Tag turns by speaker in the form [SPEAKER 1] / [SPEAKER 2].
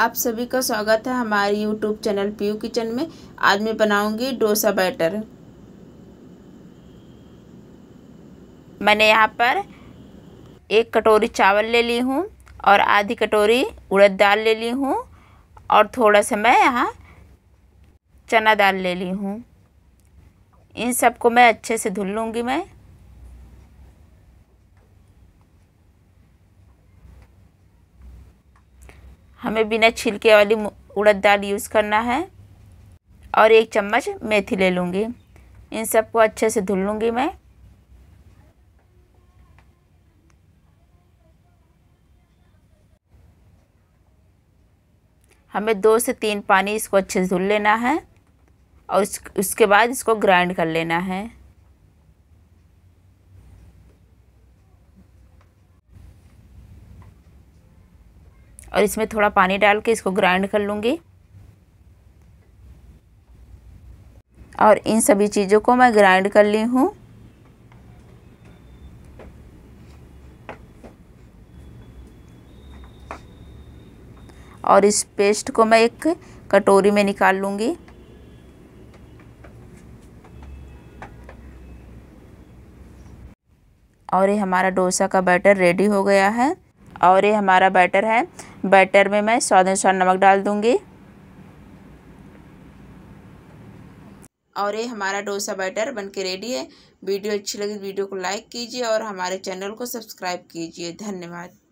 [SPEAKER 1] आप सभी का स्वागत है हमारे यूट्यूब चैनल पीयू किचन में आज मैं बनाऊंगी डोसा बैटर मैंने यहाँ पर एक कटोरी चावल ले ली हूँ और आधी कटोरी उड़द दाल ले ली हूँ और थोड़ा सा मैं यहाँ चना दाल ले ली हूँ इन सबको मैं अच्छे से धुल लूँगी मैं हमें बिना छिलके वाली उड़द दाल यूज़ करना है और एक चम्मच मेथी ले लूँगी इन सबको अच्छे से धुल लूँगी मैं हमें दो से तीन पानी इसको अच्छे से धुल लेना है और उस, उसके बाद इसको ग्राइंड कर लेना है और इसमें थोड़ा पानी डाल के इसको ग्राइंड कर लूँगी और इन सभी चीज़ों को मैं ग्राइंड कर ली हूँ और इस पेस्ट को मैं एक कटोरी में निकाल लूँगी और ये हमारा डोसा का बैटर रेडी हो गया है और ये हमारा बैटर है बैटर में मैं स्वाद अनुसार नमक डाल दूँगी और ये हमारा डोसा बैटर बन के रेडी है वीडियो अच्छी लगी तो वीडियो को लाइक कीजिए और हमारे चैनल को सब्सक्राइब कीजिए धन्यवाद